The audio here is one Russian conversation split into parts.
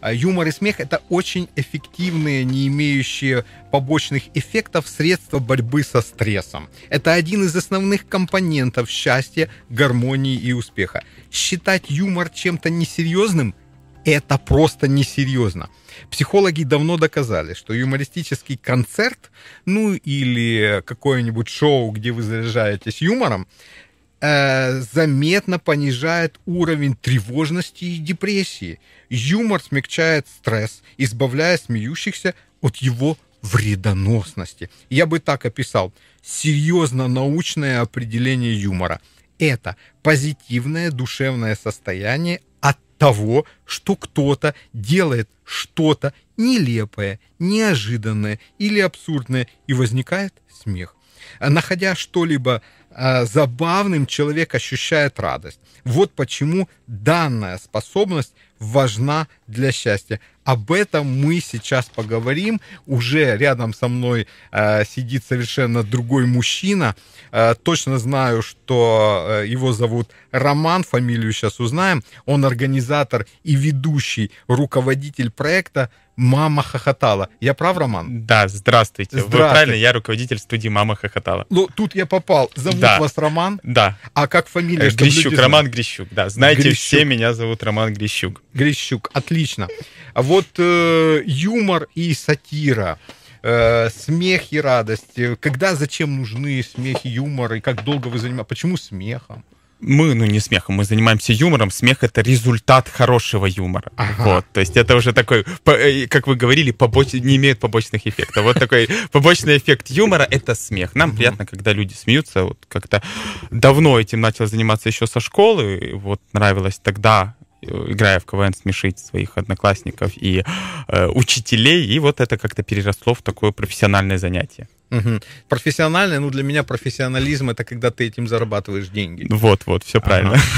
А юмор и смех — это очень эффективные, не имеющие побочных эффектов средства борьбы со стрессом. Это один из основных компонентов счастья, гармонии и успеха. Считать юмор чем-то несерьезным — это просто несерьезно. Психологи давно доказали, что юмористический концерт, ну или какое-нибудь шоу, где вы заряжаетесь юмором, Э, заметно понижает уровень тревожности и депрессии. Юмор смягчает стресс, избавляя смеющихся от его вредоносности. Я бы так описал. Серьезно научное определение юмора. Это позитивное душевное состояние от того, что кто-то делает что-то нелепое, неожиданное или абсурдное, и возникает смех. Находя что-либо Э, забавным человек ощущает радость. Вот почему данная способность важна для счастья. Об этом мы сейчас поговорим. Уже рядом со мной э, сидит совершенно другой мужчина. Э, точно знаю, что э, его зовут Роман, фамилию сейчас узнаем. Он организатор и ведущий, руководитель проекта Мама хохотала. Я прав, Роман? Да, здравствуйте. здравствуйте. Вы правильно, я руководитель студии Мама хохотала. Ну, тут я попал. Зовут да. вас Роман? Да. А как фамилия? Э, Грищук, люди... Роман Грищук, да. Знаете, Грищук. все меня зовут Роман Грищук. Грищук, отлично. А вот э, юмор и сатира э, смех и радость. Э, когда, зачем нужны смех и юмор, и как долго вы занимаетесь? Почему смехом? мы, ну не смехом, мы занимаемся юмором. Смех это результат хорошего юмора. Ага. Вот, то есть это уже такой, э, как вы говорили, побоч... не имеет побочных эффектов. Вот такой побочный эффект юмора это смех. Нам приятно, когда люди смеются. Вот как-то давно этим начал заниматься еще со школы. Вот нравилось тогда э, играя в КВН, смешить своих одноклассников и э, учителей. И вот это как-то переросло в такое профессиональное занятие. Угу. Профессиональное, ну для меня профессионализм это когда ты этим зарабатываешь деньги. Вот, вот, все правильно. Ага.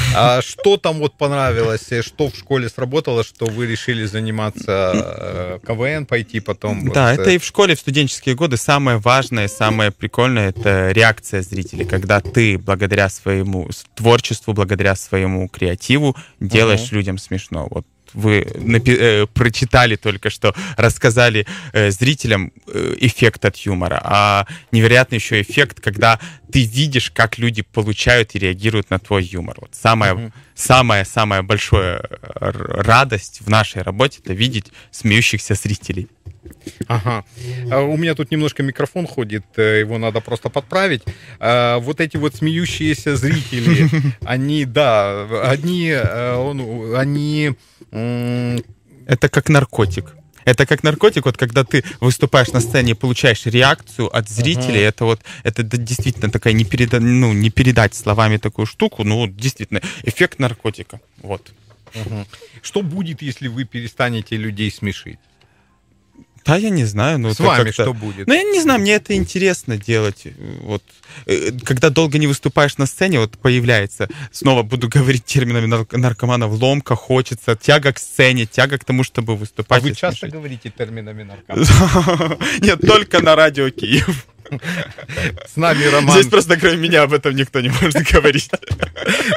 А что там вот понравилось, э, что в школе сработало, что вы решили заниматься э, КВН, пойти потом? Да, вот... Э? это и в школе, в студенческие годы самое важное, самое прикольное это реакция зрителей, когда ты благодаря своему творчеству, благодаря своему креативу делаешь угу. людям смешно. Вот вы э, прочитали только что, рассказали э, зрителям э, эффект от юмора, а невероятный еще эффект, когда ты видишь, как люди получают и реагируют на твой юмор. Вот самая, mm-hmm. самая, самая большая э, радость в нашей работе это видеть смеющихся зрителей. Ага. А у меня тут немножко микрофон ходит, э, его надо просто подправить. А, вот эти вот смеющиеся зрители, они, да, э, они, они это как наркотик. Это как наркотик, вот когда ты выступаешь на сцене, получаешь реакцию от зрителей, uh-huh. это вот, это действительно такая, не, переда, ну, не передать словами такую штуку, ну, действительно, эффект наркотика, вот. Uh-huh. Что будет, если вы перестанете людей смешить? Да, я не знаю. Ну, С вами что будет? Ну, я не знаю, мне это интересно делать. Вот, э, когда долго не выступаешь на сцене, вот появляется, снова буду говорить терминами нар- наркоманов, ломка, хочется, тяга к сцене, тяга к тому, чтобы выступать. А вы часто говорите терминами наркоманов? Нет, только на радио Киев. С нами Роман... Здесь просто кроме меня об этом никто не может говорить.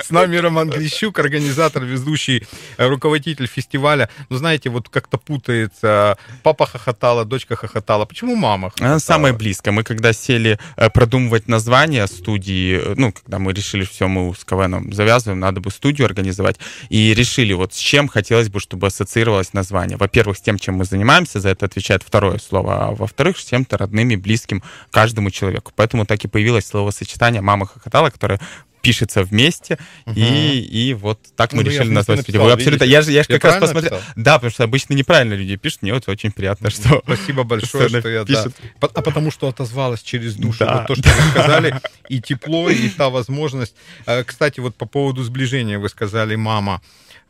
С нами Роман Грищук, организатор, ведущий, э, руководитель фестиваля. Ну, знаете, вот как-то путается. Папа хохотала, дочка хохотала. Почему мама хохотала? Самое близко. Мы когда сели э, продумывать название студии, э, ну, когда мы решили, все, мы с КВНом завязываем, надо бы студию организовать, и решили, вот с чем хотелось бы, чтобы ассоциировалось название. Во-первых, с тем, чем мы занимаемся, за это отвечает второе слово, а во-вторых, с чем-то родным и близким, как каждому человеку. Поэтому так и появилось словосочетание «мама хохотала», которое пишется вместе, угу. и, и вот так мы ну, ну решили назвать видео. Вы абсолютно, я же, я же я как раз посмотрел. Написал? Да, потому что обычно неправильно люди пишут, мне вот очень приятно, что... Спасибо большое, что, что я, пишет. да. А потому что отозвалось через душу да. вот то, что вы сказали, и тепло, и та возможность. Э, кстати, вот по поводу сближения вы сказали «мама».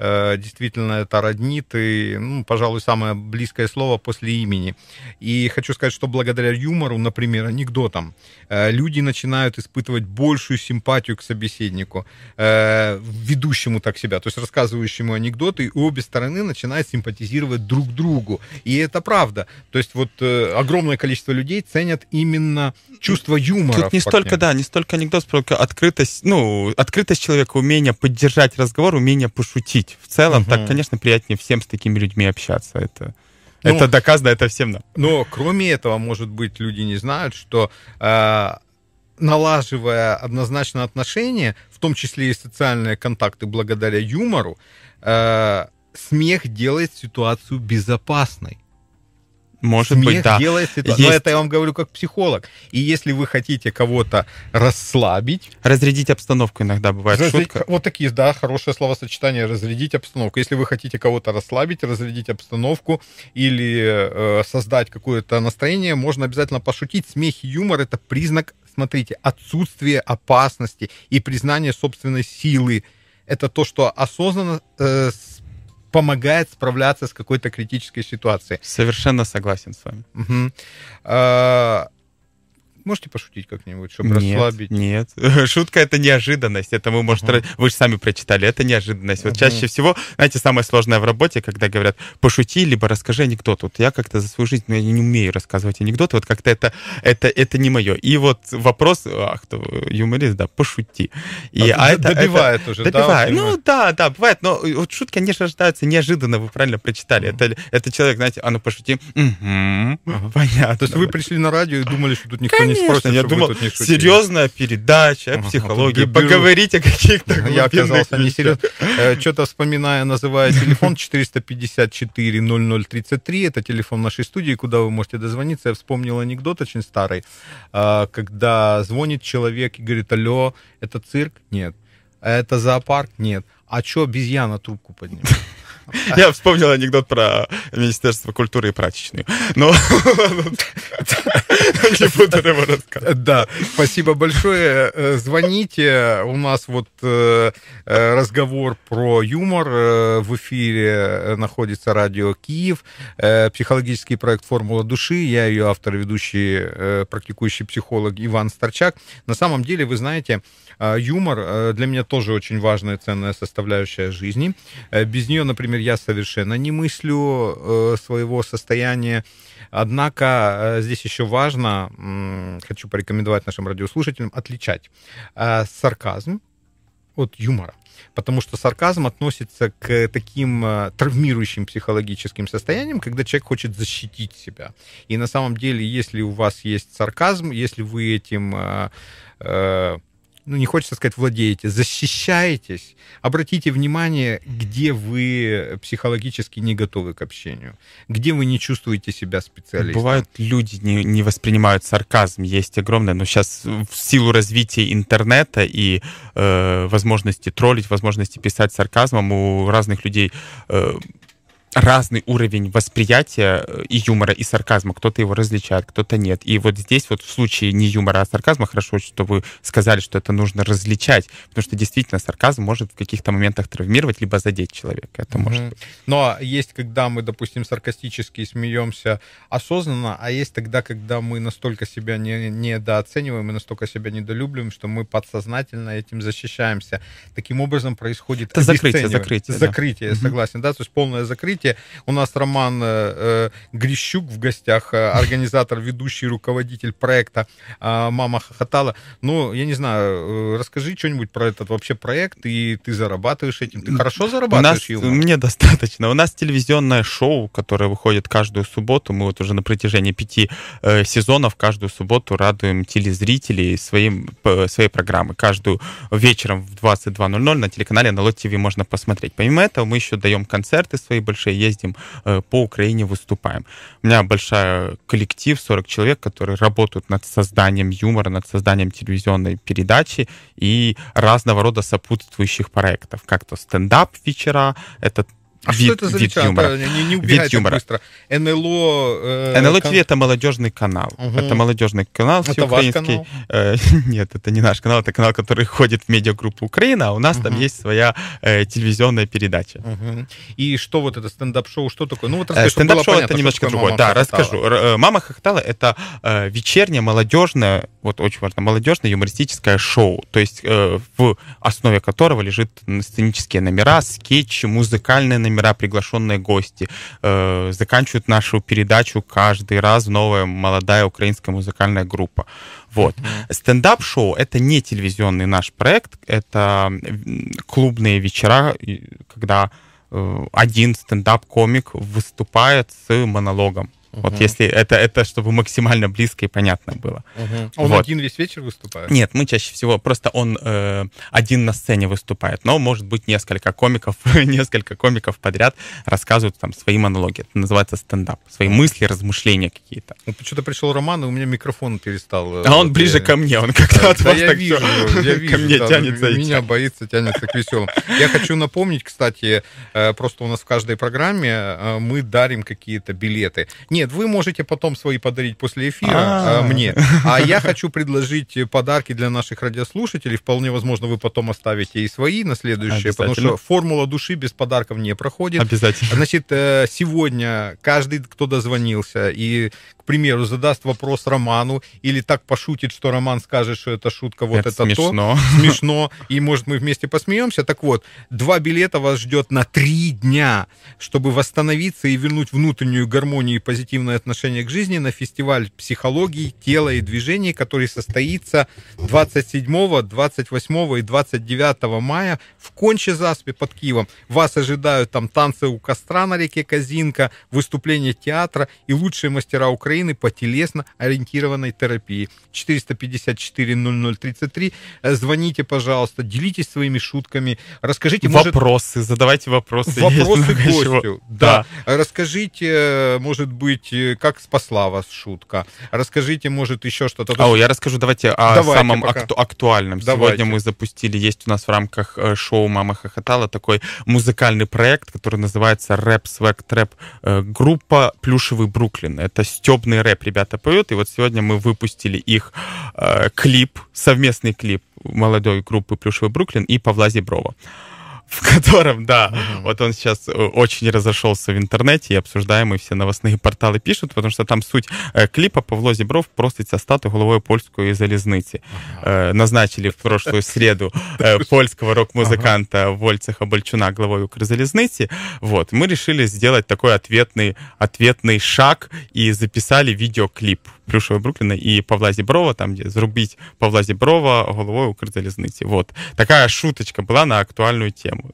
Э, действительно это роднит, и, ну, пожалуй, самое близкое слово после имени. И хочу сказать, что благодаря юмору, например, анекдотам, э, люди начинают испытывать большую симпатию к собеседнику, э, ведущему так себя, то есть рассказывающему анекдоты, и обе стороны начинают симпатизировать друг другу. И это правда. То есть вот огромное количество людей ценят именно чувство юмора. Тут не столько, да, не столько анекдот, сколько открытость, ну, открытость человека, умение поддержать разговор, умение пошутить жить в целом, угу. так, конечно, приятнее всем с такими людьми общаться. Это, ну, это доказано, это всем нам. Но кроме этого, может быть, люди не знают, что э, налаживая однозначно отношения, в том числе и социальные контакты благодаря юмору, э, смех делает ситуацию безопасной. Может Смех быть, да. делает ситуацию. Есть... Но это я вам говорю как психолог. И если вы хотите кого-то расслабить... Разрядить обстановку иногда бывает разряд... шутка. Вот такие, да, хорошее словосочетание, разрядить обстановку. Если вы хотите кого-то расслабить, разрядить обстановку или э, создать какое-то настроение, можно обязательно пошутить. Смех и юмор — это признак, смотрите, отсутствия опасности и признания собственной силы. Это то, что осознанно э, помогает справляться с какой-то критической ситуацией. Совершенно согласен с вами. Угу. Можете пошутить как-нибудь, чтобы нет, расслабить? Нет, шутка — это неожиданность. Это вы, может, uh-huh. вы же сами прочитали, это неожиданность. Вот uh-huh. чаще всего, знаете, самое сложное в работе, когда говорят, пошути, либо расскажи анекдот. Вот я как-то за свою жизнь, ну, я не умею рассказывать анекдоты, вот как-то это, это, это не мое. И вот вопрос, Ах, то юморист, да, пошути. И, а, а это, добивает это, уже, добивает. да? Ну, да, да, бывает, но э, вот шутки, они же рождаются неожиданно, вы правильно прочитали. Uh-huh. Это, это человек, знаете, а ну пошути, угу, uh-huh. понятно. То есть вы пришли на радио и думали, что тут никто Конечно. не не спросят, Я думал, серьезная передача о психологии, поговорить о каких-то Я оказался не э, Что-то вспоминая, называя телефон 454-0033, это телефон нашей студии, куда вы можете дозвониться. Я вспомнил анекдот очень старый, а, когда звонит человек и говорит, алло, это цирк? Нет. «А это зоопарк? Нет. А что обезьяна трубку поднимает? Я вспомнил анекдот про Министерство культуры и прачечную. Но не буду его рассказывать. Да, спасибо большое. Э, звоните. У нас вот э, э, разговор про юмор. В эфире находится радио Киев. Психологический проект «Формула души». Я ее автор, ведущий, практикующий психолог Иван Старчак. На самом деле, вы знаете, юмор для меня тоже очень важная, ценная составляющая жизни. Без нее, например, например, я совершенно не мыслю э, своего состояния. Однако э, здесь еще важно, хочу порекомендовать нашим радиослушателям, отличать э, сарказм от юмора. Потому что сарказм относится к таким травмирующим психологическим состояниям, когда человек хочет защитить себя. И на самом деле, если у вас есть сарказм, если вы этим ну, не хочется сказать владеете, защищаетесь, обратите внимание, где вы психологически не готовы к общению, где вы не чувствуете себя специалистом. Бывают люди не, не воспринимают сарказм, есть огромное, но сейчас в силу развития интернета и э, возможности троллить, возможности писать сарказмом у разных людей э, разный уровень восприятия э, и юмора, и сарказма. Кто-то его различает, кто-то нет. И вот здесь вот в случае не юмора, а сарказма, хорошо, что вы сказали, что это нужно различать, потому что действительно сарказм может в каких-то моментах травмировать, либо задеть человека. Это mm-hmm. может быть. Но ну, а есть, когда мы, допустим, саркастически смеемся осознанно, а есть тогда, когда мы настолько себя не, недооцениваем и настолько себя недолюбливаем, что мы подсознательно этим защищаемся. Таким образом происходит... Это закрытие, закрытие. Закрытие, да. я согласен, mm-hmm. да, то есть полное закрытие Смотрите, у нас Роман э, э Грищук в гостях, э, организатор, ведущий, руководитель проекта э, «Мама хохотала». Ну, я не знаю, расскажи что-нибудь про этот вообще проект, и ты зарабатываешь этим, ты хорошо зарабатываешь? У нас, Мне достаточно. У нас телевизионное шоу, которое выходит каждую субботу, мы вот уже на протяжении пяти э, сезонов каждую субботу радуем телезрителей своим, по, своей программы. Каждую вечером в 22.00 на телеканале «Налот ТВ» можно посмотреть. Помимо этого, мы еще даем концерты свои большие, Ленинградской, ездим э, по Украине, выступаем. У меня большой коллектив, 40 человек, которые работают над созданием юмора, над созданием телевизионной передачи и разного рода сопутствующих проектов. Как то стендап вечера, это а вид, что это за вид юмора? Не, не вид юмора. быстро. НЛО... Э, НЛО кон... это молодежный канал. Угу. Это молодежный канал. Это ваш канал? Э, нет, это не наш канал, это канал, который ходит в медиагруппу Украина, а у нас угу. там есть своя э, телевизионная передача. Угу. И что вот это стендап-шоу, что такое? Ну вот э, расскажи, э, Стендап-шоу это немножко другое. да, хохотала. расскажу. Э, «Мама хохотала» — это э, вечернее молодежное, вот очень важно, молодежное юмористическое шоу, то есть э, в основе которого лежит сценические номера, скетчи, музыкальные номера, номера, приглашенные гости. Э, заканчивают нашу передачу каждый раз новая молодая украинская музыкальная группа. Вот. Стендап-шоу — это не телевизионный наш проект, это клубные вечера, когда э, один стендап-комик выступает с монологом. Угу. Вот если это, это чтобы максимально близко и понятно было. Угу. Он вот. один весь вечер выступает? Нет, мы чаще всего просто он э, один на сцене выступает, но может быть несколько комиков, несколько комиков подряд рассказывают там свои монологи. Это называется стендап. Свои мысли, размышления какие-то. Ну, почему-то пришел Роман, и у меня микрофон перестал. Э, а вот он э, ближе я... ко мне, он как-то да, от да вас я так вижу, все я вижу, ко мне да, тянется. Ну, меня тянет. боится, тянется к веселым. Я хочу напомнить, кстати, э, просто у нас в каждой программе мы дарим какие-то билеты. Нет, нет, вы можете потом свои подарить после эфира а, а. мне. А я хочу предложить подарки для наших радиослушателей. Вполне возможно, вы потом оставите и свои на следующее, потому что формула души без подарков не проходит. Обязательно. Значит, э, сегодня каждый, кто дозвонился и, к примеру, задаст вопрос Роману или так пошутит, что Роман скажет, что это шутка, вот это, это смешно. то. Смешно. И, может, мы вместе посмеемся. Так вот, два билета вас ждет на три дня, чтобы восстановиться и вернуть внутреннюю гармонию и позитив позитивное отношение к жизни на фестиваль психологии, тела и движений, который состоится 27, 28 и 29 мая в Конче-Заспе под Киевом. Вас ожидают там танцы у костра на реке Казинка, выступления театра и лучшие мастера Украины по телесно-ориентированной терапии. 454-0033. Э, звоните, пожалуйста, делитесь своими шутками. Расскажите, может... Вопросы, задавайте вопросы. Вопросы гостю. Да. да. Расскажите, э, может быть, быть, как спасла вас шутка. Расскажите, может, еще что-то. А, о, я расскажу, давайте о давайте самом акту- актуальном. Давайте. Сегодня мы запустили, есть у нас в рамках э, шоу «Мама хохотала» такой музыкальный проект, который называется «Рэп Свэг Трэп» э, группа «Плюшевый Бруклин». Это стебный рэп ребята поют, и вот сегодня мы выпустили их э, клип, совместный клип молодой группы «Плюшевый Бруклин» и Павла Зеброва в котором, да, mm-hmm. вот он сейчас э, очень разошелся в интернете, и обсуждаемые все новостные порталы пишут, потому что там суть э, клипа Павло Зібров проситься стати головою польської залізниці. Mm-hmm. Э, назначили в прошлую среду польского рок-музыканта mm-hmm. Вольцеха Больчуна главой Укрзалезницы. Вот, мы решили сделать такой ответный, ответный шаг и записали видеоклип Плюшева Брукліна і Павла Зіброва, там де зробіть Павла Зіброва головою Укрзалізниці. Вот. Такая шуточка была на актуальную тему.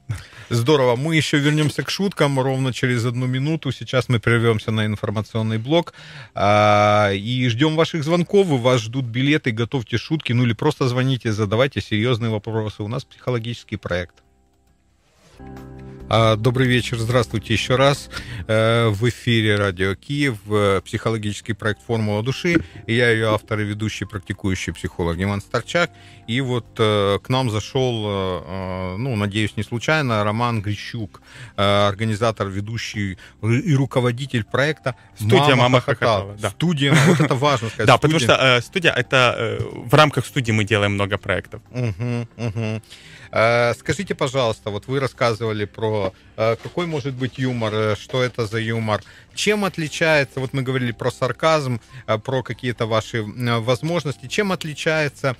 Здорово. Мы еще вернемся к шуткам ровно через одну минуту. Сейчас мы прервемся на информационный блок. А, и ждем ваших звонков. И вас ждут билеты. Готовьте шутки. Ну или просто звоните, задавайте серьезные вопросы. У нас психологический проект. А, добрый вечер, здравствуйте еще раз. Э, в эфире Радио Киев, э, психологический проект «Формула души». я ее автор и ведущий, практикующий психолог Диман Старчак. И вот э, к нам зашел, ну, надеюсь, не случайно, Роман Грищук, организатор, ведущий и руководитель проекта «Студия «Мама, Мама мама хохотала». Да. Студия, ну, вот это важно сказать. Да, потому что студия, это в рамках студии мы делаем много проектов. Угу, угу. Э, скажите, пожалуйста, вот вы рассказывали про э, какой может быть юмор, э, что это за юмор, чем отличается, вот мы говорили про сарказм, про какие-то ваши возможности, чем отличается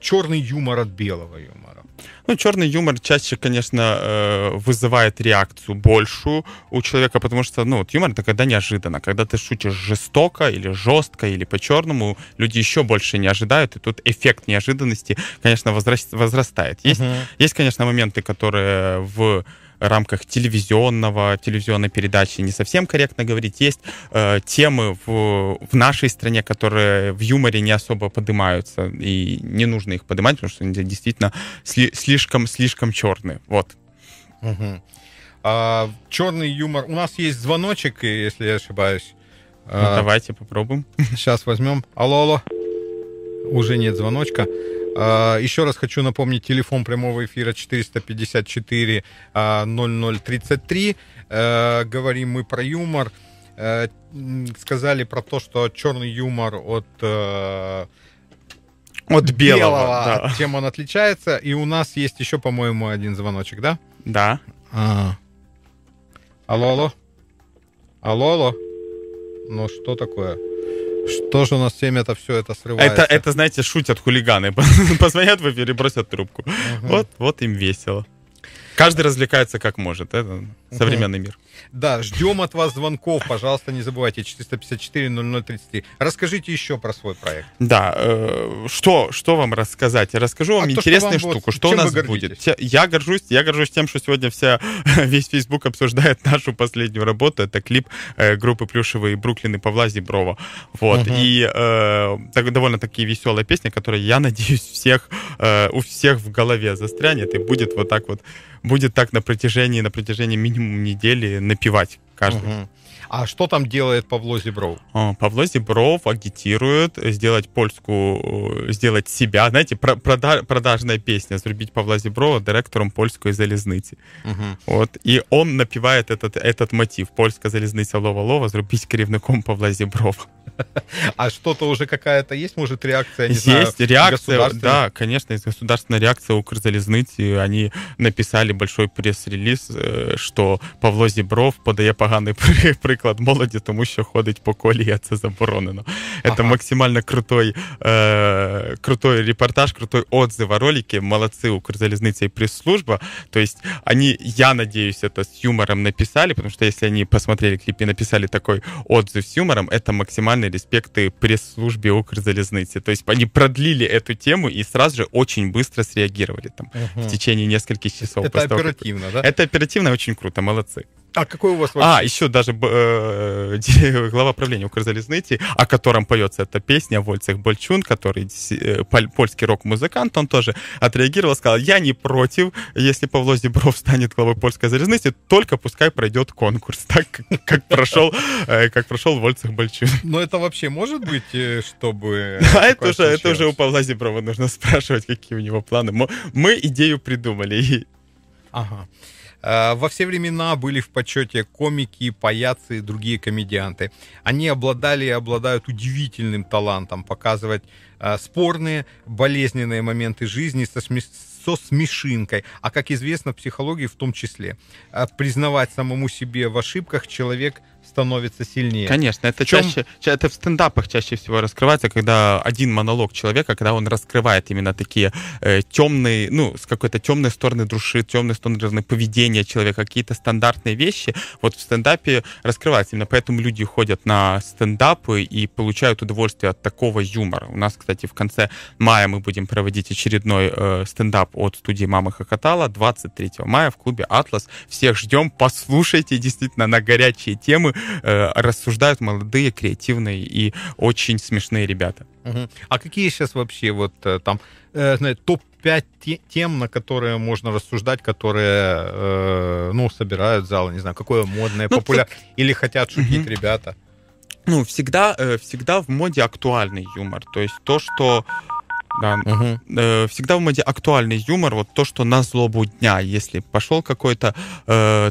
черный юмор от белого юмора? Ну, черный юмор чаще, конечно, э, вызывает реакцию большую у человека, потому что, ну, вот юмор это когда неожиданно. Когда ты шутишь жестоко или жестко, или по-черному, люди еще больше не ожидают, и тут эффект неожиданности, конечно, возраст, возрастает. Есть, uh-huh. есть, конечно, моменты, которые в рамках телевизионного, телевизионной передачи, не совсем корректно говорить, есть э, темы в, в нашей стране, которые в юморе не особо поднимаются, и не нужно их поднимать, потому что они действительно сли, слишком-слишком черные. Вот. Угу. А, черный юмор. У нас есть звоночек, если я ошибаюсь. Ну, а, давайте попробуем. Сейчас возьмем. Алло, алло. Уже нет звоночка. А, еще раз хочу напомнить, телефон прямого эфира 454-0033. А, э, говорим мы про юмор. Э, сказали про то, что черный юмор от э, от белого. белого да. Чем он отличается. И у нас есть еще, по-моему, один звоночек, да? Да. А. Алло, алло. Алло, алло. Ну что такое? Что же у нас всем это все это срывается? Это, это знаете, шутят хулиганы. Позвонят в эфире, бросят трубку. Ага. Вот, вот им весело. Каждый развлекается как может. Это современный мир. Да, ждем от вас звонков. Пожалуйста, не забывайте. 454-0033. Расскажите еще про свой проект. Да. Э, что, что вам рассказать? Я расскажу вам а интересную то, что вам штуку. Вот, что у нас будет? Я горжусь, я горжусь тем, что сегодня вся, весь Facebook обсуждает нашу последнюю работу. Это клип э, группы Плюшевые Бруклин и Павла Зеброва. Вот. Угу. И э, так, довольно такие веселая песня, которая, я надеюсь, всех, э, у всех в голове застрянет и будет вот так вот будет так на протяжении, на протяжении минимум недели напевать каждый. Угу. А что там делает Павло Зибров? Павло Зибров агитирует сделать польскую, сделать себя, знаете, продажная песня, зробить Павла Зиброва директором польской залізниці. Угу. От, і он напевает этот, этот мотив. Польська залізниця Лова-Лова, зробіть керівником Павла Зиброва. А что-то уже какая-то есть, может, реакция? Не есть знаю, реакция, да, конечно, есть государственная реакция Укрзалезницы. Они написали большой пресс-релиз, э, что Павло Зибров подает поганий приклад приклад молоді, тому що ходить по колії, а це заборонено. Ага. Це максимально крутой э, крутой репортаж, крутой отзыв о ролике. Молодцы Укрзалезницы и пресс-служба. То есть они, я надеюсь, это с юмором написали, потому что если они посмотрели клип и написали такой отзыв с юмором, это максимальный респекты и пресс-службе Укрзалезницы. То есть они продлили эту тему и сразу же очень быстро среагировали там угу. в течение нескольких часов. Это оперативно, того, как... да? Это оперативно, очень круто, молодцы. А какой у вас вообще? А, еще даже э, глава правления Укрзалезныти, о котором поется эта песня, Вольцех Больчун, который э, польский рок-музыкант, он тоже отреагировал, сказал, я не против, если Павло Зебров станет главой польской Залезныти, только пускай пройдет конкурс, так как, прошел, как прошел э, Вольцех Больчун. Но это вообще может быть, э, чтобы... А это уже, это уже у Павла Зеброва нужно спрашивать, какие у него планы. мы идею придумали. Ага. Э, во все времена были в почете комики, паяцы и другие комедианты. Они обладали и обладают удивительным талантом показывать э, спорные, болезненные моменты жизни со со смешинкой, а как известно в психологии в том числе. Э, признавать самому себе в ошибках человек становится сильнее. Конечно, это в чем... чаще, это в стендапах чаще всего раскрывается, когда один монолог человека, когда он раскрывает именно такие э, темные, ну, с какой-то темной стороны души, темной стороны поведения человека, какие-то стандартные вещи, вот в стендапе раскрывается. Именно поэтому люди ходят на стендапы и получают удовольствие от такого юмора. У нас, кстати, в конце мая мы будем проводить очередной э, стендап от студии «Мамы Хохотала» 23 мая в клубе «Атлас». Всех ждем, послушайте, действительно, на горячие темы Э, рассуждают молодые, креативные и очень смешные ребята. А какие сейчас вообще вот э, там э, топ-5 тем, на которые можно рассуждать, которые э, ну, собирают залы, не знаю, какое модное, ну, популярное, тут... или хотят шутить угу. ребята? Ну, всегда, всегда в моде актуальный юмор. То есть то, что да. Угу. всегда в моде актуальный юмор, вот то, что на злобу дня, если пошел какой-то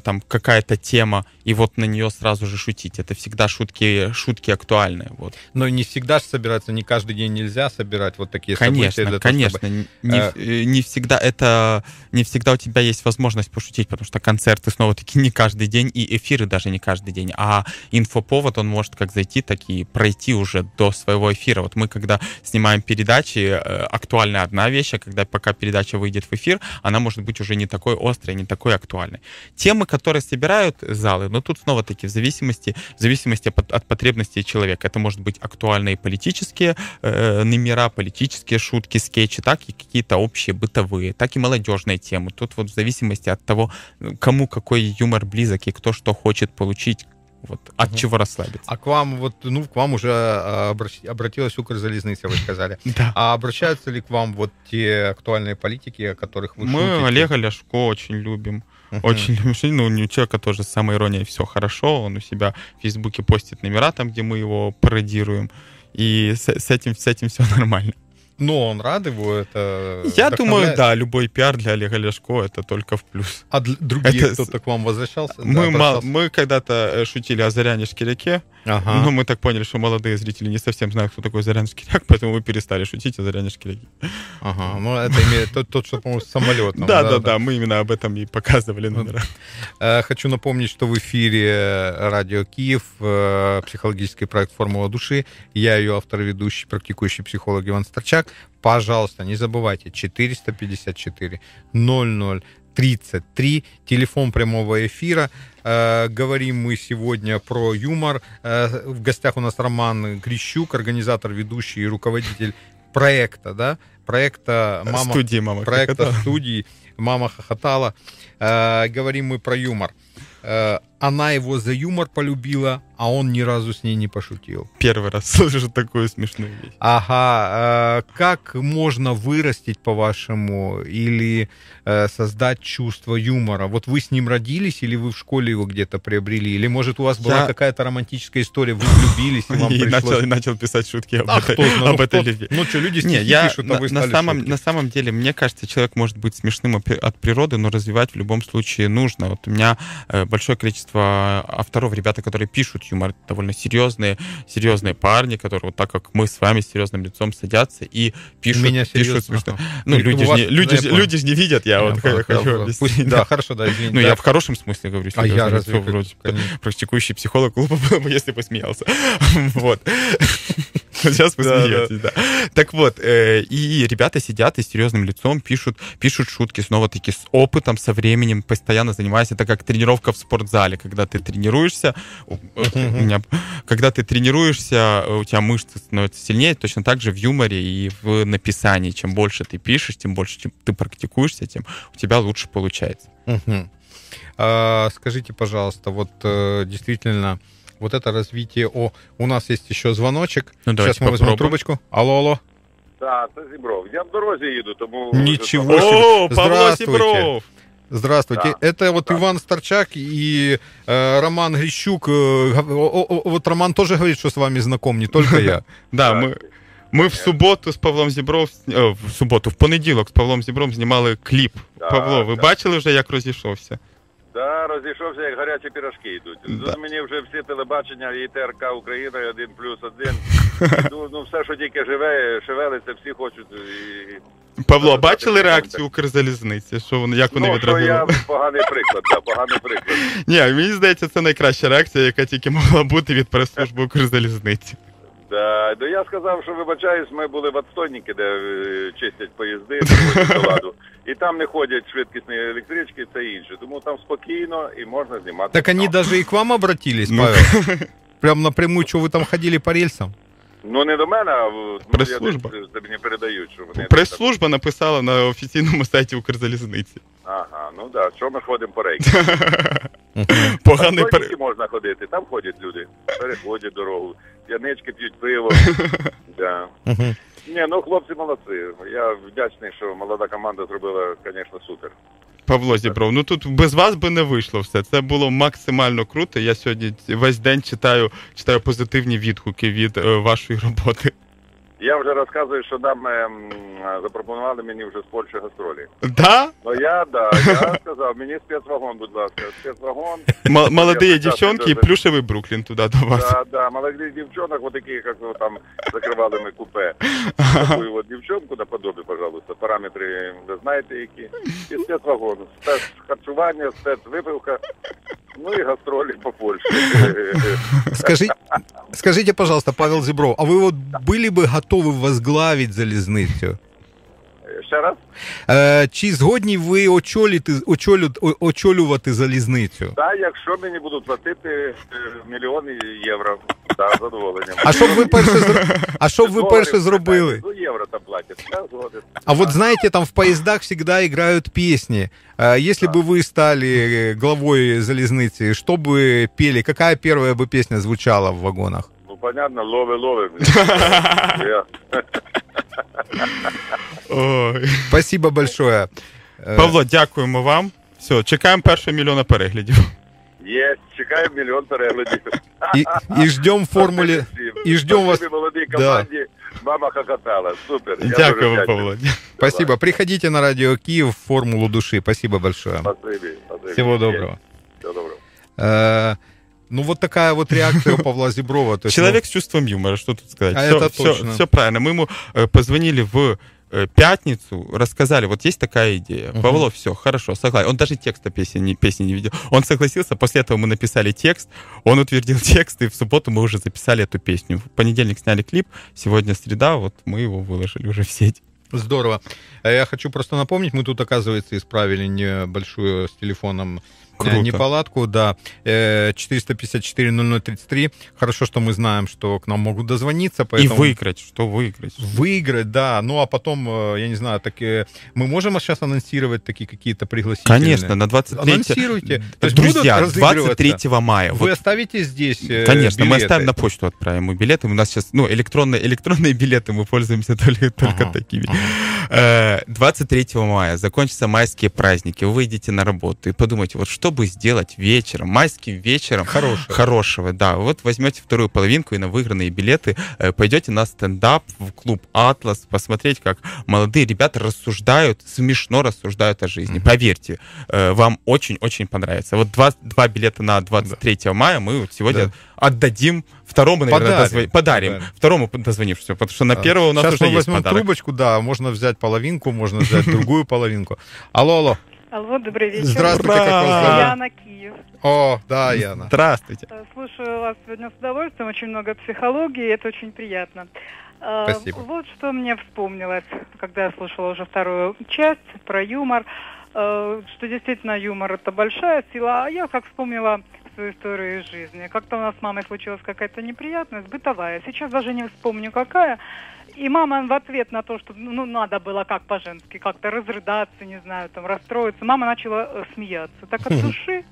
там какая-то тема, и вот на нее сразу же шутить. Это всегда шутки, шутки актуальны. Вот. Но не всегда же собираться, не каждый день нельзя собирать вот такие конечно, события. Для конечно, того, не, э, э, не всегда это, не всегда у тебя есть возможность пошутить, потому что концерты снова-таки не каждый день, и эфиры даже не каждый день, а инфоповод, он может как зайти, так и пройти уже до своего эфира. Вот мы, когда снимаем передачи, э, актуальная одна вещь, а когда пока передача выйдет в эфир, она может быть уже не такой острой, не такой актуальной. Темы, которые собирают залы, ну, но тут снова-таки в зависимости, в зависимости от, от потребностей человека. Это может быть актуальные политические э, номера, политические шутки, скетчи, так и какие-то общие бытовые, так и молодежные темы. Тут вот в зависимости от того, кому какой юмор близок и кто что хочет получить, вот от угу. чего расслабиться. А к вам вот, ну, к вам уже а, обращ... обратилась Укрзалезница, вы сказали. Да. А обращаются ли к вам вот те актуальные политики, о которых вы Мы шутите? Олега Ляшко очень любим. Uh-huh. Очень люблю, ну, у человека тоже самая ирония все хорошо, он у себя в Фейсбуке постит номера там, где мы его пародируем, и с, с, этим, с этим все нормально. Но он рад его, это... Я думаю, да, любой пиар для Олега Ляшко это только в плюс. А другие это... кто-то к вам возвращался? Мы, да, мы когда-то э, шутили о Заряне Шкиряке, Ага. Но ну, мы так поняли, что молодые зрители не совсем знают, кто такой Зарян Шкиряк, поэтому мы перестали шутить о Заряне Шкиряке. Ага, ну это имеет тот, тот что, по-моему, с самолетом. Да, да, да, мы именно об этом и показывали номера. Э, хочу напомнить, что в эфире Радио Киев, э, психологический проект «Формула души». Я ее автор, ведущий, практикующий психолог Иван Старчак. Пожалуйста, не забывайте, 454 00 33, телефон прямого эфира. Э, говорим мы сегодня про юмор. Э, в гостях у нас Роман Грищук, организатор, ведущий и руководитель проекта, да, проекта мама, э, студии мама проекта студии мама хохотала. говорим мы про юмор она его за юмор полюбила, а он ни разу с ней не пошутил. Первый раз слышу такую смешную вещь. Ага. Э, как можно вырастить, по-вашему, или э, создать чувство юмора? Вот вы с ним родились, или вы в школе его где-то приобрели? Или, может, у вас была Я... какая-то романтическая история, вы влюбились, и вам пришлось... начал, начал писать шутки об, Ах, этой, любви. Ну, ну что, люди Не, я пишут, а вы на самом деле, мне кажется, человек может быть смешным от природы, но развивать в любом случае нужно. Вот у меня э, большое количество количество авторов, ребята, которые пишут юмор, довольно серьезные, серьезные парни, которые вот так, как мы с вами, серьезным лицом садятся и пишут. Меня Пишут, ага. Ну, ну люди, вас, не, люди, да, люди же ну, не видят, я, я вот понял, хочу понял. объяснить. Пусть, да, хорошо, да, извините. Ну, да. я в хорошем смысле говорю. А я разве... Вроде, практикующий психолог глупо было бы, если бы смеялся. Вот. Сейчас вы да. Так вот, э, и ребята сидят и серьезным лицом пишут, пишут шутки снова-таки с опытом, со временем, постоянно занимаясь. Это как тренировка в спортзале, когда ты тренируешься, э, когда ты тренируешься, у тебя мышцы становятся сильнее, точно так же в юморе и в написании. Чем больше ты пишешь, тем больше ты практикуешься, тем у тебя лучше получается. А, скажите, пожалуйста, вот э, действительно вот это развитие. О, у нас есть еще звоночек. Ну, Сейчас мы попробуем. возьмем трубочку. Алло, алло. Да, це Зібров. Я в дорозі їду, тому... Ничего себе. Павло Здравствуйте. Здравствуйте. Да. Это вот да. Иван Старчак и э, Роман Грищук. Э, о, о, вот Роман тоже говорит, что с вами знаком, не только я. Да, мы... Ми в суботу з Павлом Зібров э, в суботу, в понеділок з Павлом Зібром знімали кліп. Павло, ви бачили уже, як розійшовся? Та розійшовся, як гарячі пірашки йдуть. Тут мені вже всі телебачення, і ТРК Україна, один плюс один. Ну, ну все, що тільки живе, шевелиться, всі хочуть. Е, і... Павло, а бачили реакцію Укрзалізниці? Що вони як вони ну, відреагували? Ну, я поганий приклад, да, поганий приклад. Ні, мені здається, це найкраща реакція, яка тільки могла бути від прес-служби Укрзалізниці. Да, да я сказав, що вибачаюсь, ми були в отстойнике, де е, чистять поїзди, приводять до ладу. І там не ходять швидкісні електрички, це інше. Тому там спокійно і можна знімати. Так вони навіть і к вам обратились, Ну. Павел? Прям напряму, що ви там ходили по рельсам? Ну не до мене, а в- ну, Прес-служба. я десь е, мені передають, що вони Прес-служба написала на офіційному сайті Укрзалізниці. Ага, ну да. Що ми ходимо по рейки? Поганий пер... можна ходити, там ходять люди, переходять дорогу п'янички п'ють пиво. Ні, ну хлопці молодці. Я вдячний, що молода команда зробила, звісно, супер. Павло Зібров, ну тут без вас би не вийшло все. Це було максимально круто. Я сьогодні весь день читаю, читаю позитивні відгуки від е, вашої роботи. Я вже розказую, що нам ем, запропонували мені вже з Польщі гастролі. Да? Ну я да, я сказав, мені спецвагон, будь ласка, спецвагон. М- молодые Я девчонки и всегда- плюшевый Бруклин туда до вас. Да, да, молодых девчонок, вот такие, как вот там закрывали мы купе. Такую вот девчонку наподобие, пожалуйста, параметри, ви знаєте які. І спецвагон, спецхарчування, спецвипивка, ну і гастролі по Польщі. Скажи, скажите, пожалуйста, Павел Зебров, а вы вот были бы готовы готові возглавити залізницю? Ще раз? Е, Чи згодні ви очолити, очолю, очолювати залізницю? Так, якщо мені будуть платити мільйони євро, да, задоволенням. А що б ви перше а що б ви перше зробили? Ну, євро там платять, А вот знаете, там в поездах всегда играют песни. Э, Если бы вы стали главой залезницы, что бы пели? Какая первая бы песня звучала в вагонах? понятно, ловы-ловы. Спасибо большое. Э, Павло, дякуємо вам. Все, чекаем першого мільйона переглядів. Есть, чекаем миллион переглядів. И і ждем формули. И ждем вас. Да. Мама хохотала. Супер. Дякую, вам, Павло. Спасибо. Приходите на радио Киев формулу души. Спасибо большое. Спасибо. спасибо. Всего доброго. Всего доброго. Э, ну, вот такая вот реакция у Павла Зеброва. Ну, Человек с чувством юмора, что тут сказать. А это точно. Все, правильно. Мы ему э, позвонили в э, пятницу рассказали, вот есть такая идея. Павло, все, хорошо, согласен. Он даже текста песни не, песни не видел. Он согласился, после этого мы написали текст, он утвердил текст, и в субботу мы уже записали эту песню. В понедельник сняли клип, сегодня среда, вот мы его выложили уже в сеть. Здорово. А я хочу просто напомнить, мы тут, оказывается, исправили небольшую с телефоном Круто. Э, неполадку, да, 454-0033. Э, Хорошо, что мы знаем, что к нам могут дозвониться. Поэтому... И выиграть, что выиграть. Выиграть, да. Ну, а потом, э, я не знаю, так мы можем сейчас анонсировать такие какие-то пригласительные? Конечно, на 23... Анонсируйте. То Друзья, 23 мая. Вы вот... оставите здесь Конечно, билеты. мы оставим на почту, отправим мы билеты. У нас сейчас, ну, электронные, электронные билеты, мы пользуемся только, только ага, такими. 23 мая закончатся майские праздники, вы выйдете на работу и подумайте, вот что чтобы сделать вечером, майским вечером хорошего. хорошего. Да, вот возьмете вторую половинку и на выигранные билеты э, пойдете на стендап в клуб «Атлас», посмотреть, как молодые ребята рассуждают, смешно рассуждают о жизни. Mm-hmm. Поверьте, э, вам очень-очень понравится. Вот два, два билета на 23 да. мая мы вот сегодня да. отдадим второму, наверное, подарим. Дозв... подарим. подарим. Второму дозвонишься, потому что на первого а, у нас Сейчас уже мы возьмем есть подарок. трубочку, да, можно взять половинку, можно взять другую половинку. Алло, алло. Алло, добрый вечер. Здравствуйте, Ура! как вас зовут? Яна Киев. О, да, Яна. Здравствуйте. Э, слушаю вас сегодня с удовольствием, очень много психологии, это очень приятно. Э, Спасибо. Вот что мне вспомнилось, когда я слушала уже вторую часть про юмор, э, что действительно юмор это большая сила, а я как вспомнила свою историю из жизни. Как-то у нас с мамой случилась какая-то неприятность, бытовая. Сейчас даже не вспомню какая. И мама в ответ на то, что ну надо было как по-женски, как-то разрыдаться, не знаю, там расстроиться, мама начала э, смеяться. Так от души.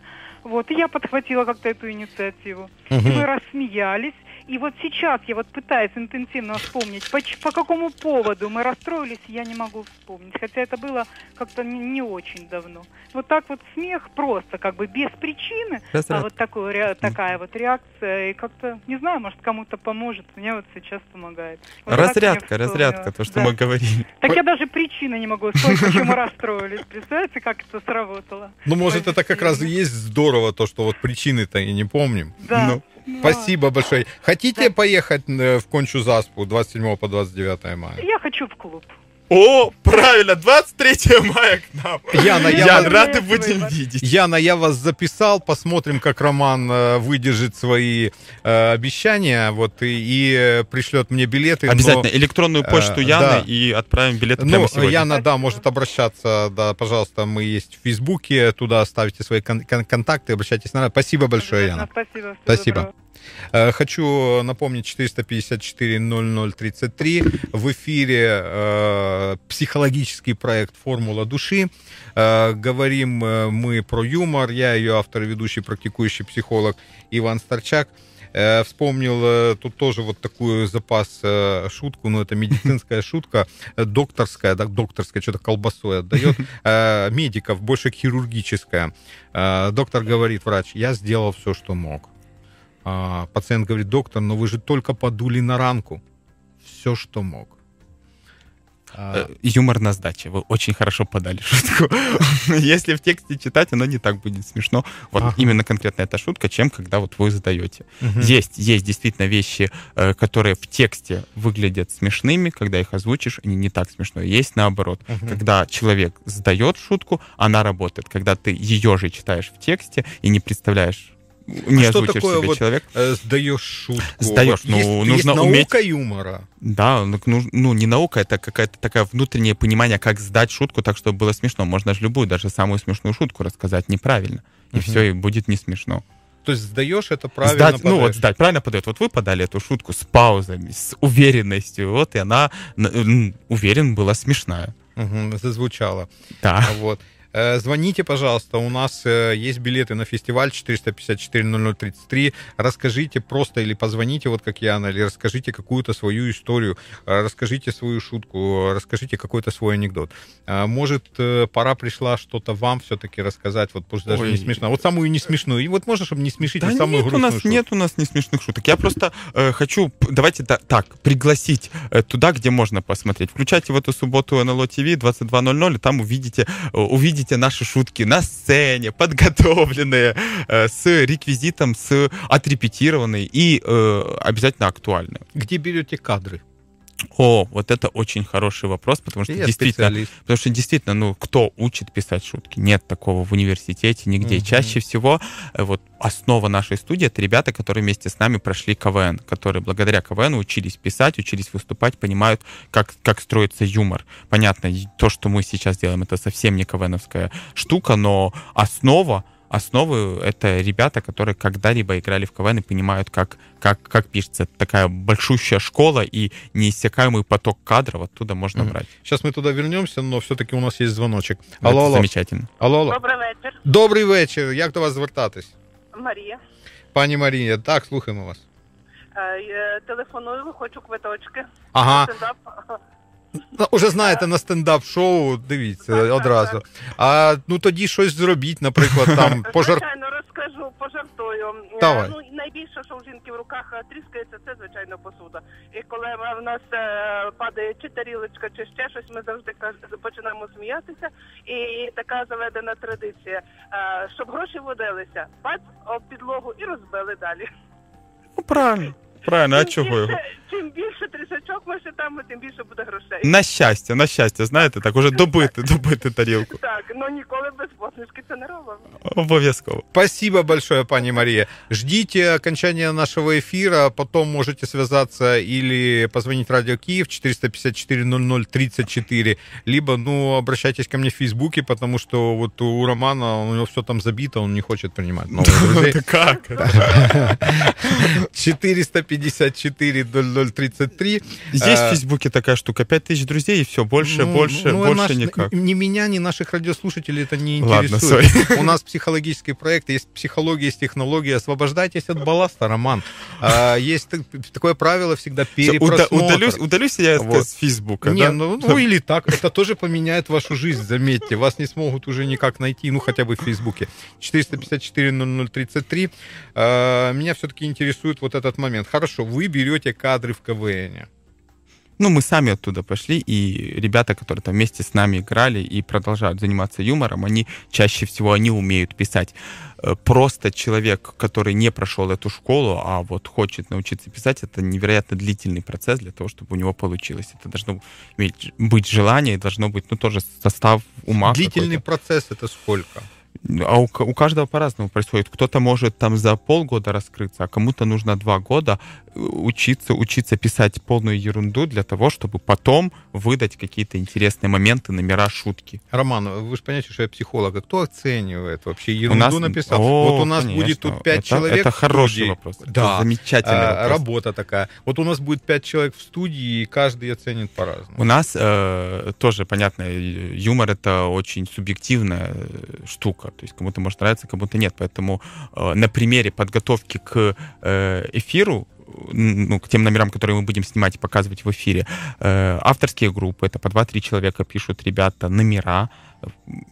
Вот, и я подхватила как-то эту инициативу. И мы рассмеялись, и вот сейчас я вот пытаюсь интенсивно вспомнить, по, по какому поводу мы расстроились, я не могу вспомнить. Хотя это было как-то не, не очень давно. Вот так вот смех просто, как бы без причины, Раз, а вот такой, ре, такая вот реакция. И как-то, не знаю, может, кому-то поможет. Мне вот сейчас помогает. Вот разрядка, разрядка, то, что да. мы говорили. Так я даже причины не могу вспомнить, почему расстроились. Представляете, как это сработало? Ну, может, это как раз и есть здорово, то, что вот причины-то и не помним. Да. Ну. Ну, Спасибо большое. Хотите да. поехать э, в Кончу Заспу 27 по 29 мая? Я хочу в клуб. О, правильно, 23 мая к нам. Яна, я, Ян, вас... рады будем Яна, видеть. Яна, я вас записал, посмотрим, как Роман э, выдержит свои э, обещания, вот, и, и э, пришлет мне билеты. Обязательно, но, электронную э, почту э, Яны да. и отправим билеты ну, прямо сегодня. Яна, да, может обращаться, да, пожалуйста, мы есть в Фейсбуке, туда оставите свои кон- кон- контакты, обращайтесь на Спасибо большое, Яна. Спасибо. Спасибо. Доброго. Э, хочу напомнить 454-0033. В эфире э, психологический проект «Формула души». Э, говорим мы про юмор. Я ее автор и ведущий, практикующий психолог Иван Старчак. вспомнил тут тоже вот такую запас шутку, но ну, это медицинская шутка, докторская, да, докторская, что-то колбасой отдает, медиков, больше хирургическая. Доктор говорит, врач, я сделал все, что мог. А пациент говорит, доктор, но вы же только подули на ранку. Все, что мог. А, э, юмор на сдаче. Вы очень хорошо подали шутку. Если в тексте читать, оно не так будет смешно. Вот ага. именно конкретно эта шутка, чем когда вот вы задаете. Угу. Есть, есть действительно вещи, э, которые в тексте выглядят смешными, когда их озвучишь, они не так смешно. Есть наоборот, угу. когда человек задает шутку, она работает. Когда ты ее же читаешь в тексте и не представляешь а не а что такое себе вот человек. Э, сдаешь шутку. Сдаешь. Вот ну, есть, нужно есть наука уметь... юмора. Да, ну, ну не наука, это какая-то такая внутреннее понимание, как сдать шутку, так чтобы было смешно. Можно же любую, даже самую смешную шутку рассказать неправильно. И угу. все, и будет не смешно. То есть сдаешь это правильно сдать, Ну вот сдать правильно подает. Вот вы подали эту шутку с паузами, с уверенностью. Вот и она, уверен, была смешная. Угу, зазвучала. Да. Вот. Э, звоните, пожалуйста, у нас э, есть билеты на фестиваль 454-0033. Расскажите просто или позвоните, вот как Яна, или расскажите какую-то свою историю, э, расскажите свою шутку, расскажите какой-то свой анекдот. Может, пора пришла что-то вам все-таки рассказать, вот пусть даже Ой. не смешно. Вот самую не смешную. И вот можно, чтобы не смешить а да самую нет, у нас шутку. Нет у нас не смешных шуток. Я просто э, хочу, давайте да, так, пригласить э, туда, где можно посмотреть. Включайте в эту субботу НЛО ТВ 22.00, и там увидите, увидите видите наши шутки на сцене, подготовленные, э, с реквизитом, с отрепетированной и э, обязательно актуальной. Где берете кадры? О, вот это очень хороший вопрос, потому что, действительно, потому что действительно, ну, кто учит писать шутки? Нет такого в университете нигде. Угу. Чаще всего э, вот основа нашей студии — это ребята, которые вместе с нами прошли КВН, которые благодаря КВН учились писать, учились выступать, понимают, как, как строится юмор. Понятно, то, что мы сейчас делаем, это совсем не КВНовская штука, но основа — основы это ребята, которые когда-либо играли в КВН и понимают, как, как, как пишется. Это такая большущая школа и неиссякаемый поток кадров оттуда можно mm-hmm. брать. Сейчас мы туда вернемся, но все-таки у нас есть звоночек. Алло, алло. Замечательно. Алло, алло. Добрий вечір. Добрий вечір. Як до вас звертатись? Мария. Пані Марія, так, слухаємо вас. Телефоную, хочу квиточки. Ага. Ну, уже знаєте, на стендап-шоу, дивіться одразу. А ну тоді щось зробіть, наприклад, там пожар... Звичайно, розкажу, пожартую. Е, Давай. Ну найбільше, що у жінки в руках е, тріскається, це звичайно посуда. І коли в нас е, падає чи тарілочка, чи ще щось, ми завжди починаємо сміятися. І така заведена традиція, щоб гроші водилися, пад об підлогу і розбили далі. Ну, правильно. Правильно, а чого його? Чим більше трішачок ваші там, тим більше буде грошей. На щастя, на щастя, знаєте, так уже добити, добити тарілку. Так, ну ніколи без посмішки це не робимо. Обов'язково. Спасибо большое, пани Мария. Ждите окончания нашего эфира, потом можете связаться или позвонить Радио Киев 454-0034, либо, ну, обращайтесь ко мне в Фейсбуке, потому что вот у Романа, у него все там забито, он не хочет принимать новых друзей. Как? 450 54 0033. Есть а, в Фейсбуке такая штука, 5000 друзей и все, больше, ну, больше, ну, больше наш, никак. Ни меня, ни наших радиослушателей это не интересует. Sorry. У нас психологический проект, есть психология, есть технология, освобождайтесь от балласта, Роман. А, есть такое правило всегда перепросмотр. Уда удалюсь, удалюсь я вот. с Фейсбука, не, да? ну, ну или так, это тоже поменяет вашу жизнь, заметьте. Вас не смогут уже никак найти, ну хотя бы в Фейсбуке. 454 0033. А, меня все-таки интересует вот этот момент хорошо, вы берете кадры в КВН. Ну, мы сами оттуда пошли, и ребята, которые там вместе с нами играли и продолжают заниматься юмором, они чаще всего, они умеют писать. Э, просто человек, который не прошел эту школу, а вот хочет научиться писать, это невероятно длительный процесс для того, чтобы у него получилось. Это должно иметь, быть желание, должно быть, ну, тоже состав ума. Длительный процесс это сколько? А у, у каждого по-разному происходит. Кто-то может там за полгода раскрыться, а кому-то нужно два года э, учиться, учиться писать полную ерунду для того, чтобы потом выдать какие-то интересные моменты, номера, шутки. Роман, вы же понимаете, что я психолог. А кто оценивает вообще? Ерунду у нас... написал. О, вот у нас конечно. будет тут пять это, человек. Это хороший студии. вопрос. Да. Это замечательный а, вопрос. Работа такая. Вот у нас будет пять человек в студии, и каждый оценит по-разному. У нас э, тоже, понятно, э, юмор это очень субъективная э, штука выбор. То есть кому-то может нравиться, кому-то нет. Поэтому э, на примере подготовки к э, эфиру ну, к тем номерам, которые мы будем снимать и показывать в эфире. Э, авторские группы, это по 2-3 человека пишут ребята номера,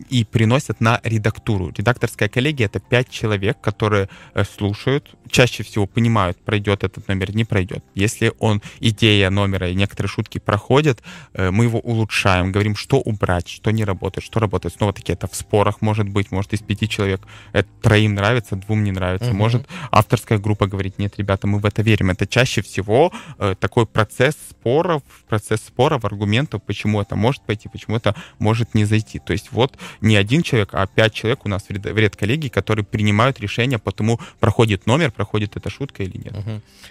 и приносят на редактуру. Редакторская коллегия — это пять человек, которые э, слушают, чаще всего понимают, пройдет этот номер, не пройдет. Если он, идея номера и некоторые шутки проходят, э, мы его улучшаем, говорим, что убрать, что не работает, что работает. Снова-таки это в спорах может быть, может из пяти человек это троим нравится, двум не нравится. Угу. Может авторская группа говорит, нет, ребята, мы в это верим. Это чаще всего э, такой процесс споров, процесс споров, аргументов, почему это может пойти, почему это может не зайти. То есть вот не один человек, а пять человек у нас в ряд, которые принимают решения, по тому, проходит номер, проходит эта шутка или нет.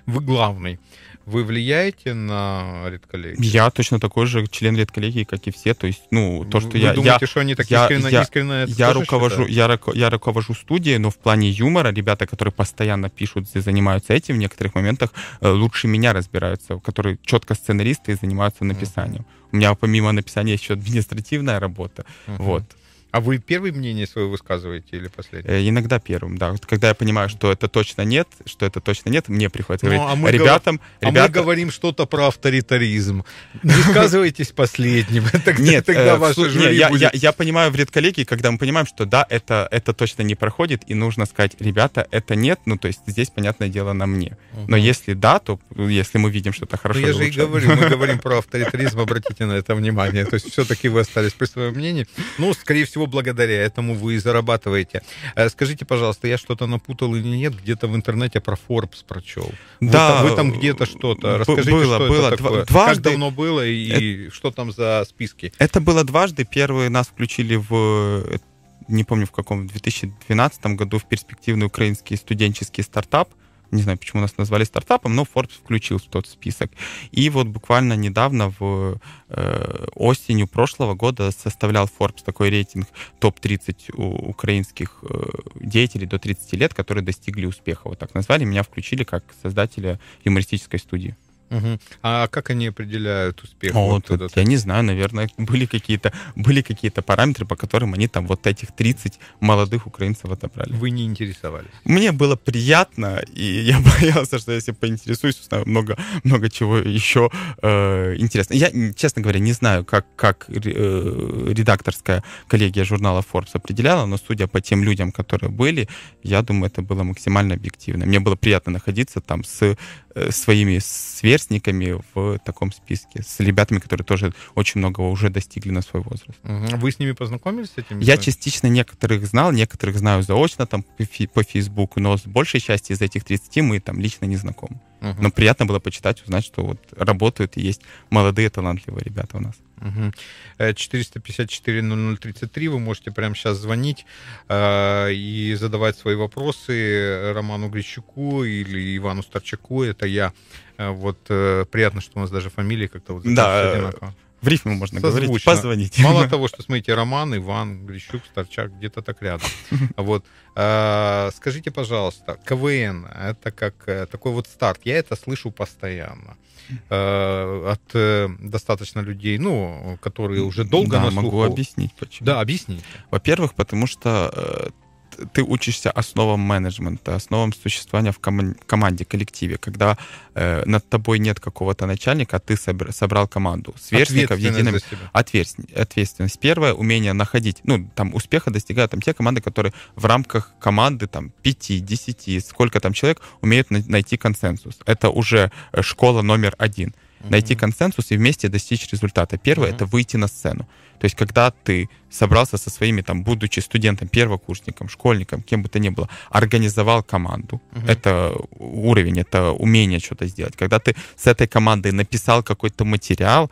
Вы главный. Вы влияете на редколлегию? Я точно такой же член редколлегии, как и все. То есть, ну, то, что Вы я... думаете, я, что они так я, искренне, я, искренне я руковожу, я, я руковожу студией, но в плане юмора ребята, которые постоянно пишут и занимаются этим, в некоторых моментах э, лучше меня разбираются, которые четко сценаристы и занимаются написанием. Угу. У меня помимо написания еще административная работа. Uh-huh. Вот. А вы первое мнение свое высказываете или последнее? Э, иногда первым, да. когда я понимаю, что это точно нет, что это точно нет, мне приходит ну, говорить а мы ребятам... Говор... А ребята... мы говорим что-то про авторитаризм. Высказывайтесь последним. Нет, тогда э, ваше жюри Я понимаю вред коллеги, когда мы понимаем, что да, это это точно не проходит, и нужно сказать, ребята, это нет, ну то есть здесь, понятное дело, на мне. Но если да, то если мы видим что-то ну, хорошо... Я же и говорю, мы говорим про авторитаризм, обратите на это внимание. То есть все-таки вы остались при своем мнении. Ну, скорее всего, всего благодаря этому вы и зарабатываете. Э, скажите, пожалуйста, я что-то напутал или нет? Где-то в интернете про Forbes прочел. Да. Вы, вы там где-то что-то. Расскажите, было, что было. это такое. Дважды... Как давно было и это... что там за списки? Это было дважды. Первый нас включили в э, не помню в каком, в 2012 году в перспективный украинский студенческий стартап – не знаю, почему нас назвали стартапом, но Forbes включил в тот список. И вот буквально недавно, в э, осенью прошлого года, составлял Forbes такой рейтинг топ-30 украинских э, деятелей до 30 лет, которые достигли успеха. Вот так назвали. Меня включили как создателя юмористической студии. Угу. А как они определяют успех? О, вот тут, этот? Я не знаю, наверное, были какие-то были какие-то параметры, по которым они там вот этих 30 молодых украинцев отобрали. Вы не интересовались? Мне было приятно, и я боялся, что если поинтересуюсь, узнаю много, много чего еще э, интересного. Я, честно говоря, не знаю, как, как э, редакторская коллегия журнала Forbes определяла, но судя по тем людям, которые были, я думаю, это было максимально объективно. Мне было приятно находиться там с Э, своими сверстниками в таком списке, с ребятами, которые тоже очень многого уже достигли на свой возраст. А вы с ними познакомились с этими? Я частично некоторых знал, некоторых знаю заочно там по Фейсбуку, но с большей части из этих 30 мы там лично не знакомы. Угу. Но приятно было почитать, узнать, что вот работают и есть молодые талантливые ребята у нас. 454-0033. Э, Вы можете прямо сейчас звонить э, и задавать свои вопросы Роману Грищуку или Ивану Старчаку. Это я. Э, вот э, приятно, что у нас даже фамилии как-то вот да, э, одинаково. В рифму можно Созвучно. говорить, позвонить. Мало того, что, смотрите, Роман, Иван, Грищук, Старчак, где-то так рядом. Вот. А, скажите, пожалуйста, КВН, это как э, такой вот старт. Я это слышу постоянно э, от э, достаточно людей, ну, которые уже долго да, на слуху. могу объяснить, почему. Да, объясни. Во-первых, потому что ты учишься основам менеджмента, основам существования в ком- команде, коллективе, когда э, над тобой нет какого-то начальника, а ты собр- собрал команду. Сверстников единым... Отверст... Ответственность. Первое, умение находить, ну, там, успеха достигают там те команды, которые в рамках команды, там, 5, 10, сколько там человек, умеют на- найти консенсус. Это уже э, школа номер один uh-huh. найти консенсус и вместе достичь результата. Первое uh-huh. это выйти на сцену. То есть, когда ты собрался со своими, там, будучи студентом, первокурсником, школьником, кем бы то ни было, организовал команду. Uh-huh. Это уровень, это умение что-то сделать. Когда ты с этой командой написал какой-то материал,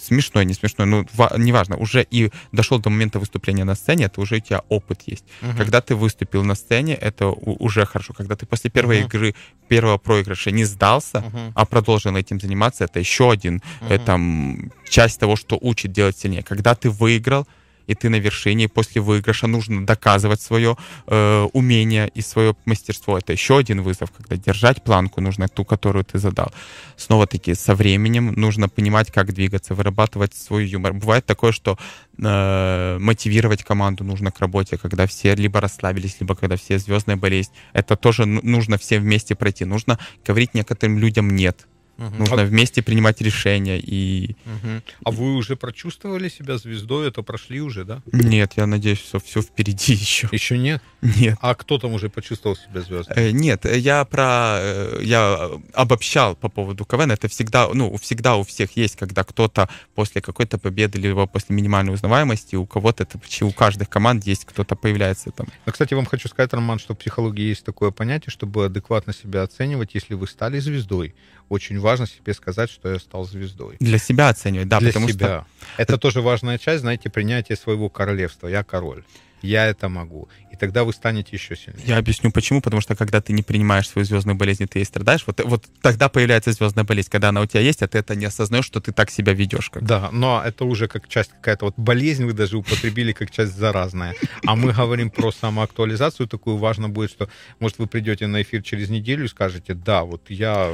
смешной, не смешной, ну, ва- неважно, уже и дошел до момента выступления на сцене, это уже у тебя опыт есть. Угу. Когда ты выступил на сцене, это уже хорошо. Когда ты после первой угу. игры, первого проигрыша не сдался, угу. а продолжил этим заниматься, это еще один, угу. э, там, часть того, что учит делать сильнее. Когда ты выиграл, и ты на вершине, после выигрыша нужно доказывать свое э, умение и свое мастерство. Это еще один вызов, когда держать планку нужно ту, которую ты задал. Снова-таки со временем нужно понимать, как двигаться, вырабатывать свой юмор. Бывает такое, что э, мотивировать команду нужно к работе, когда все либо расслабились, либо когда все звездная болезнь. Это тоже ну, нужно всем вместе пройти. Нужно говорить некоторым людям нет Угу. Нужно а... вместе принимать решения. И... Угу. А вы уже прочувствовали себя звездой? Это прошли уже, да? Нет, я надеюсь, что все впереди еще. Еще нет? Нет. А кто там уже почувствовал себя звездой? Э, нет, э, я про... Э, я обобщал по поводу КВН. Это всегда, ну, всегда у всех есть, когда кто-то после какой-то победы, либо после минимальной узнаваемости, у кого-то, почти у каждой команд есть кто-то появляется там. А, кстати, вам хочу сказать, Роман, что в психологии есть такое понятие, чтобы адекватно себя оценивать, если вы стали звездой, очень важно себе сказать, что я стал звездой. Для себя оценивать, да, Для потому себя. что... Это тоже важная часть, знаете, принятие своего королевства. Я король, я это могу тогда вы станете еще сильнее. Я объясню почему, потому что когда ты не принимаешь свою звездную болезнь, ты ей страдаешь, вот, вот тогда появляется звездная болезнь, когда она у тебя есть, а ты это не осознаешь, что ты так себя ведешь. Как да, но это уже как часть какая-то вот болезнь, вы даже употребили как часть заразная. А мы говорим про самоактуализацию, такую важно будет, что, может, вы придете на эфир через неделю и скажете, да, вот я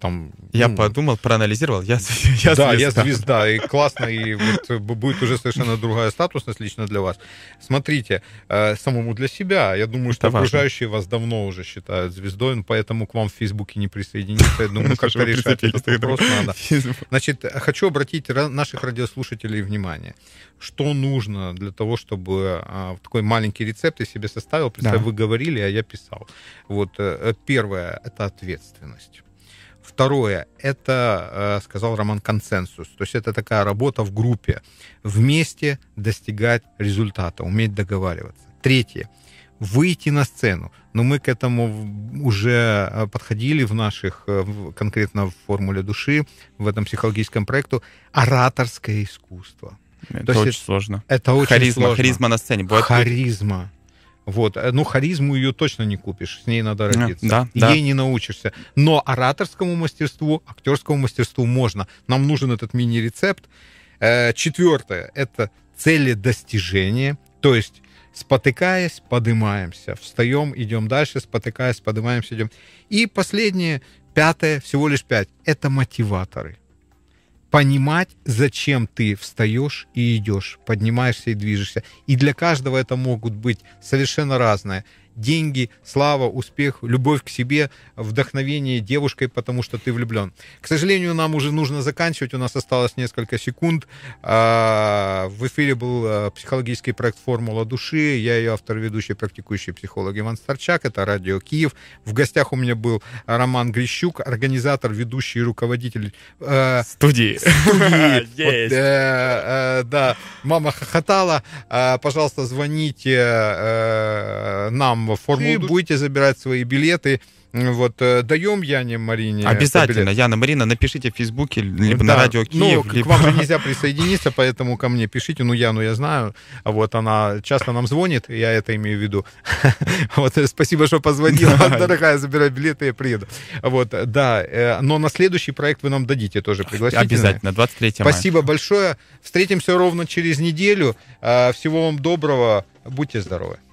там... Я ну, подумал, проанализировал, я, я да, я звезда, и классно, и вот будет уже совершенно другая статусность лично для вас. Смотрите, э, самому для для себя. Я думаю, что Это окружающие важно. вас давно уже считают звездой, ну, поэтому к вам в Фейсбуке не присоединиться. Я думаю, как-то решать этот вопрос надо. Значит, хочу обратить наших радиослушателей внимание. Что нужно для того, чтобы а, такой маленький рецепт я себе составил? Представь, вы говорили, а я писал. Вот э, э, первое — это ответственность. Второе, это, э, сказал Роман, консенсус. То есть это такая работа в группе. Вместе достигать результата, уметь договариваться. Третье выйти на сцену. Но мы к этому уже э, подходили в наших, э, конкретно в «Формуле души», в этом психологическом проекту, ораторское искусство. Это То очень есть, сложно. Это очень харизма, сложно. Харизма на сцене. Бывает харизма. Вот. Э, ну, харизму ее точно не купишь, с ней надо родиться. Да, да. Ей не научишься. Но ораторскому мастерству, актерскому мастерству можно. Нам нужен этот мини-рецепт. Четвертое — это цели достижения. То есть спотыкаясь, поднимаемся, встаем, идем дальше, спотыкаясь, поднимаемся, идем. И последнее, пятое, всего лишь пять, это мотиваторы. Понимать, зачем ты встаешь и идешь, поднимаешься и движешься. И для каждого это могут быть совершенно разные деньги, слава, успех, любовь к себе, вдохновение девушкой, потому что ты влюблен. К сожалению, нам уже нужно заканчивать, у нас осталось несколько секунд. А, в эфире был а, психологический проект «Формула души», я ее автор, ведущий, практикующий психолог Иван Старчак, это радио Киев. В гостях у меня был Роман Грищук, организатор, ведущий и руководитель э, студии. Студии. Э, э, да, мама хохотала. А, пожалуйста, звоните нам там форму. будете забирать свои билеты. Вот, э, даем Яне Марине. Обязательно, Яна Марина, напишите в Фейсбуке, либо да. на радио ну, Киев. Ну, либо... к вам же нельзя присоединиться, поэтому ко мне пишите. Ну, Яну я знаю. Вот она часто нам звонит, я это имею в виду. Вот, спасибо, что позвонила. Да. Дорогая, забирай билеты, я приеду. Вот, да. Э, но на следующий проект вы нам дадите тоже пригласительное. Обязательно, 23 мая. Спасибо большое. Встретимся ровно через неделю. Э, всего вам доброго. Будьте здоровы.